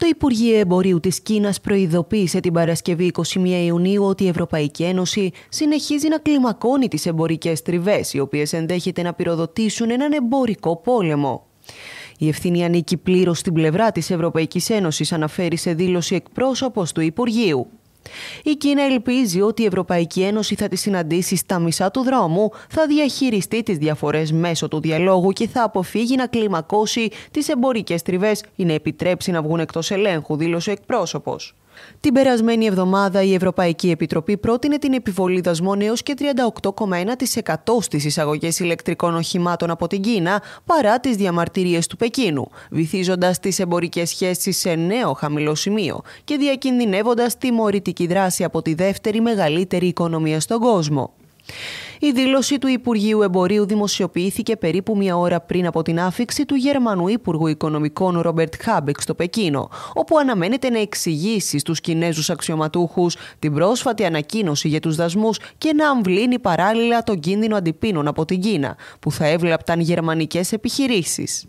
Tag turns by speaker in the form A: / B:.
A: Το Υπουργείο Εμπορίου της Κίνας προειδοποίησε την Παρασκευή 21 Ιουνίου ότι η Ευρωπαϊκή Ένωση συνεχίζει να κλιμακώνει τις εμπορικές τριβές, οι οποίες ενδέχεται να πυροδοτήσουν έναν εμπορικό πόλεμο. Η ευθύνη ανήκει πλήρως στην πλευρά της Ευρωπαϊκής Ένωσης, αναφέρει σε δήλωση εκπρόσωπος του Υπουργείου. Η Κίνα ελπίζει ότι η Ευρωπαϊκή Ένωση θα τη συναντήσει στα μισά του δρόμου, θα διαχειριστεί τις διαφορές μέσω του διαλόγου και θα αποφύγει να κλιμακώσει τις εμπορικές τριβές ή να επιτρέψει να βγουν εκτός ελέγχου, δήλωσε ο εκπρόσωπος. Την περασμένη εβδομάδα η Ευρωπαϊκή Επιτροπή πρότεινε την επιβολή δασμών έως και 38,1% στις εισαγωγές ηλεκτρικών οχημάτων από την Κίνα παρά τις διαμαρτυρίες του Πεκίνου, βυθίζοντας τις εμπορικές σχέσεις σε νέο χαμηλό σημείο και διακινδυνεύοντας τιμωρητική δράση από τη δεύτερη μεγαλύτερη οικονομία στον κόσμο. Η δήλωση του Υπουργείου Εμπορίου δημοσιοποιήθηκε περίπου μία ώρα πριν από την άφηξη του Γερμανού Υπουργού Οικονομικών Ρόμπερτ Χάμπεκ στο Πεκίνο, όπου αναμένεται να εξηγήσει στους Κινέζους αξιωματούχους την πρόσφατη ανακοίνωση για τους δασμούς και να αμβλύνει παράλληλα τον κίνδυνο αντιπίνων από την Κίνα, που θα έβλαπταν γερμανικές επιχειρήσεις.